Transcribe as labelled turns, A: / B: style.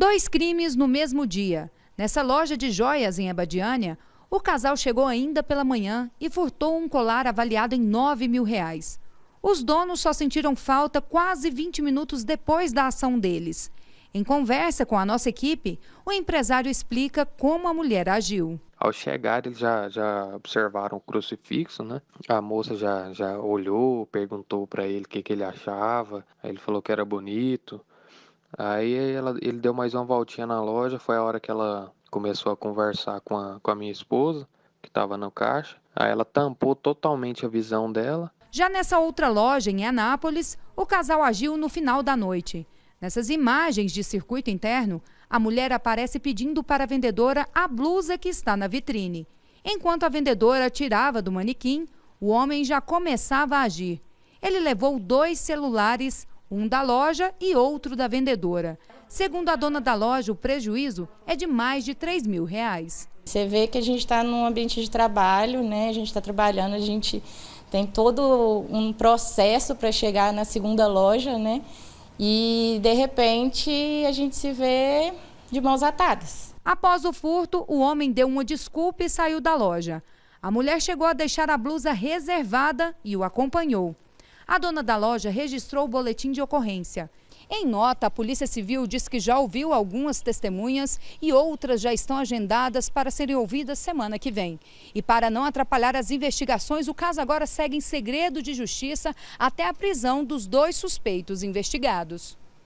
A: Dois crimes no mesmo dia. Nessa loja de joias em Abadiânia, o casal chegou ainda pela manhã e furtou um colar avaliado em 9 mil reais. Os donos só sentiram falta quase 20 minutos depois da ação deles. Em conversa com a nossa equipe, o empresário explica como a mulher agiu.
B: Ao chegar, eles já, já observaram o crucifixo, né? A moça já, já olhou, perguntou para ele o que, que ele achava. Aí ele falou que era bonito. Aí ela, ele deu mais uma voltinha na loja, foi a hora que ela começou a conversar com a, com a minha esposa, que estava no caixa. Aí ela tampou totalmente a visão dela.
A: Já nessa outra loja, em Anápolis, o casal agiu no final da noite. Nessas imagens de circuito interno, a mulher aparece pedindo para a vendedora a blusa que está na vitrine. Enquanto a vendedora tirava do manequim, o homem já começava a agir. Ele levou dois celulares, um da loja e outro da vendedora. Segundo
C: a dona da loja, o prejuízo é de mais de 3 mil reais. Você vê que a gente está num ambiente de trabalho, né? A gente está trabalhando, a gente tem todo um processo para chegar na segunda loja, né? E de repente a gente se vê de mãos atadas. Após o furto, o homem deu uma desculpa e saiu
A: da loja. A mulher chegou a deixar a blusa reservada e o acompanhou. A dona da loja registrou o boletim de ocorrência. Em nota, a Polícia Civil diz que já ouviu algumas testemunhas e outras já estão agendadas para serem ouvidas semana que vem. E para não atrapalhar as investigações, o caso agora segue em segredo de justiça até a prisão dos dois suspeitos investigados.